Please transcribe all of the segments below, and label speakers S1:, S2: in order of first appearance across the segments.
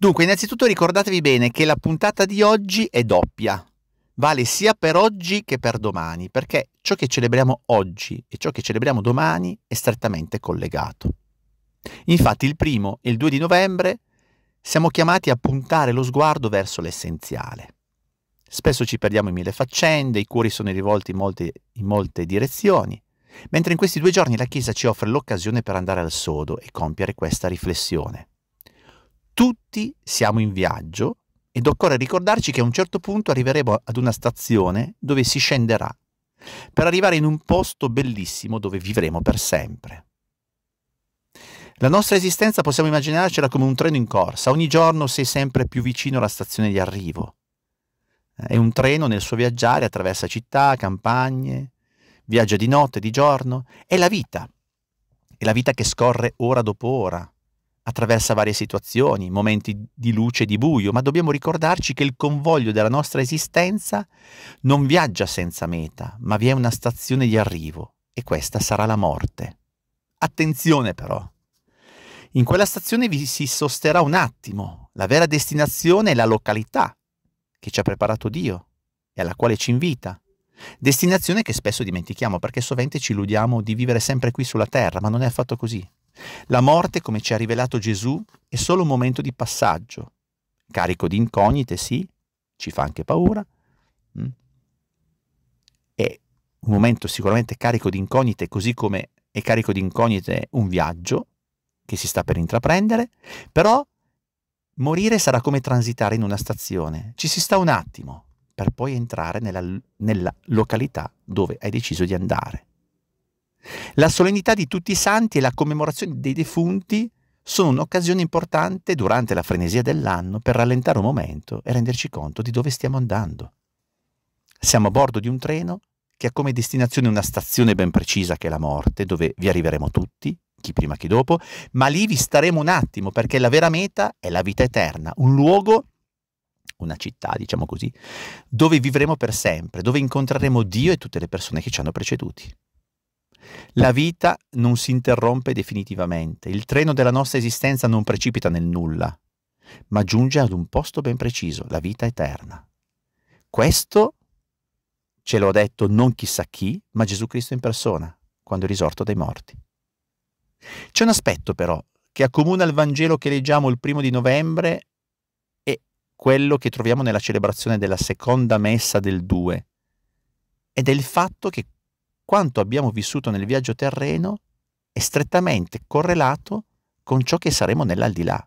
S1: Dunque, innanzitutto ricordatevi bene che la puntata di oggi è doppia, vale sia per oggi che per domani, perché ciò che celebriamo oggi e ciò che celebriamo domani è strettamente collegato. Infatti il primo e il 2 di novembre siamo chiamati a puntare lo sguardo verso l'essenziale. Spesso ci perdiamo in mille faccende, i cuori sono rivolti in molte, in molte direzioni, mentre in questi due giorni la Chiesa ci offre l'occasione per andare al sodo e compiere questa riflessione tutti siamo in viaggio ed occorre ricordarci che a un certo punto arriveremo ad una stazione dove si scenderà per arrivare in un posto bellissimo dove vivremo per sempre. La nostra esistenza possiamo immaginarcela come un treno in corsa, ogni giorno sei sempre più vicino alla stazione di arrivo. È un treno nel suo viaggiare, attraversa città, campagne, viaggia di notte, di giorno, è la vita, è la vita che scorre ora dopo ora, attraversa varie situazioni, momenti di luce e di buio, ma dobbiamo ricordarci che il convoglio della nostra esistenza non viaggia senza meta, ma vi è una stazione di arrivo e questa sarà la morte. Attenzione però! In quella stazione vi si sosterrà un attimo, la vera destinazione è la località che ci ha preparato Dio e alla quale ci invita. Destinazione che spesso dimentichiamo perché sovente ci illudiamo di vivere sempre qui sulla terra, ma non è affatto così. La morte, come ci ha rivelato Gesù, è solo un momento di passaggio, carico di incognite, sì, ci fa anche paura, mm. è un momento sicuramente carico di incognite, così come è carico di incognite un viaggio che si sta per intraprendere, però morire sarà come transitare in una stazione, ci si sta un attimo per poi entrare nella, nella località dove hai deciso di andare. La solennità di tutti i santi e la commemorazione dei defunti sono un'occasione importante durante la frenesia dell'anno per rallentare un momento e renderci conto di dove stiamo andando. Siamo a bordo di un treno che ha come destinazione una stazione ben precisa che è la morte, dove vi arriveremo tutti, chi prima chi dopo, ma lì vi staremo un attimo perché la vera meta è la vita eterna, un luogo, una città, diciamo così, dove vivremo per sempre, dove incontreremo Dio e tutte le persone che ci hanno preceduti. La vita non si interrompe definitivamente, il treno della nostra esistenza non precipita nel nulla, ma giunge ad un posto ben preciso, la vita eterna. Questo ce lo ha detto non chissà chi, ma Gesù Cristo in persona, quando è risorto dai morti. C'è un aspetto però che accomuna il Vangelo che leggiamo il primo di novembre e quello che troviamo nella celebrazione della seconda messa del 2, ed è il fatto che quanto abbiamo vissuto nel viaggio terreno è strettamente correlato con ciò che saremo nell'aldilà.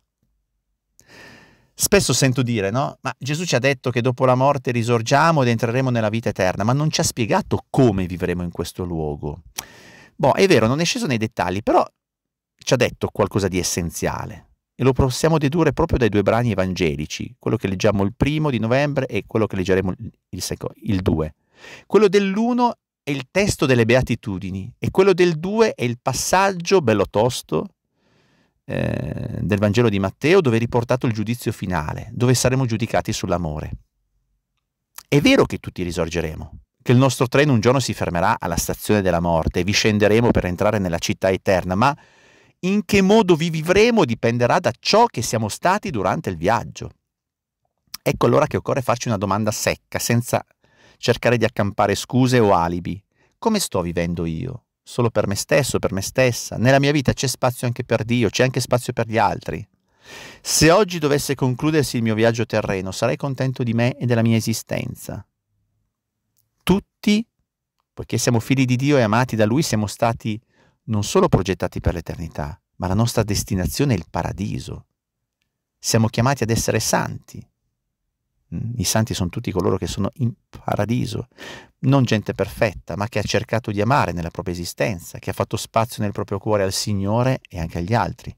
S1: Spesso sento dire, no? Ma Gesù ci ha detto che dopo la morte risorgiamo ed entreremo nella vita eterna, ma non ci ha spiegato come vivremo in questo luogo. Boh, è vero, non è sceso nei dettagli, però ci ha detto qualcosa di essenziale. E lo possiamo dedurre proprio dai due brani evangelici, quello che leggiamo il primo di novembre e quello che leggeremo il, seco- il 2. Quello dell'uno è il testo delle beatitudini e quello del 2 è il passaggio bello tosto eh, del Vangelo di Matteo dove è riportato il giudizio finale, dove saremo giudicati sull'amore. È vero che tutti risorgeremo, che il nostro treno un giorno si fermerà alla stazione della morte e vi scenderemo per entrare nella città eterna, ma in che modo vi vivremo dipenderà da ciò che siamo stati durante il viaggio. Ecco allora che occorre farci una domanda secca, senza cercare di accampare scuse o alibi. Come sto vivendo io? Solo per me stesso, per me stessa. Nella mia vita c'è spazio anche per Dio, c'è anche spazio per gli altri. Se oggi dovesse concludersi il mio viaggio terreno, sarei contento di me e della mia esistenza. Tutti, poiché siamo figli di Dio e amati da Lui, siamo stati non solo progettati per l'eternità, ma la nostra destinazione è il paradiso. Siamo chiamati ad essere santi, Mm, I santi sono tutti coloro che sono in paradiso, non gente perfetta, ma che ha cercato di amare nella propria esistenza, che ha fatto spazio nel proprio cuore al Signore e anche agli altri.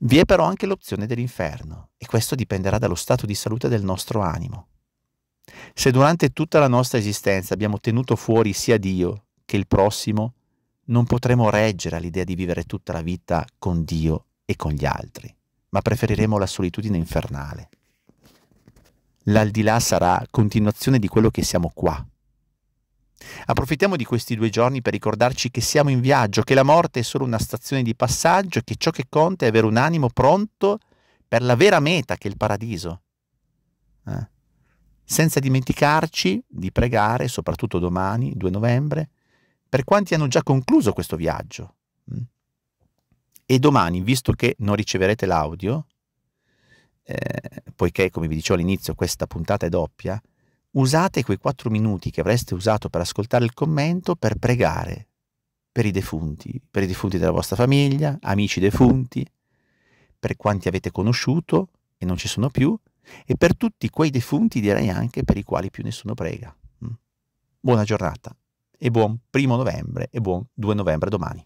S1: Vi è però anche l'opzione dell'inferno, e questo dipenderà dallo stato di salute del nostro animo. Se durante tutta la nostra esistenza abbiamo tenuto fuori sia Dio che il prossimo, non potremo reggere all'idea di vivere tutta la vita con Dio e con gli altri, ma preferiremo la solitudine infernale l'aldilà sarà continuazione di quello che siamo qua. Approfittiamo di questi due giorni per ricordarci che siamo in viaggio, che la morte è solo una stazione di passaggio che ciò che conta è avere un animo pronto per la vera meta che è il paradiso. Eh? Senza dimenticarci di pregare, soprattutto domani, 2 novembre, per quanti hanno già concluso questo viaggio. Mm? E domani, visto che non riceverete l'audio, eh, poiché come vi dicevo all'inizio questa puntata è doppia, usate quei quattro minuti che avreste usato per ascoltare il commento per pregare per i defunti, per i defunti della vostra famiglia, amici defunti, per quanti avete conosciuto e non ci sono più, e per tutti quei defunti direi anche per i quali più nessuno prega. Mm. Buona giornata e buon primo novembre e buon 2 novembre domani.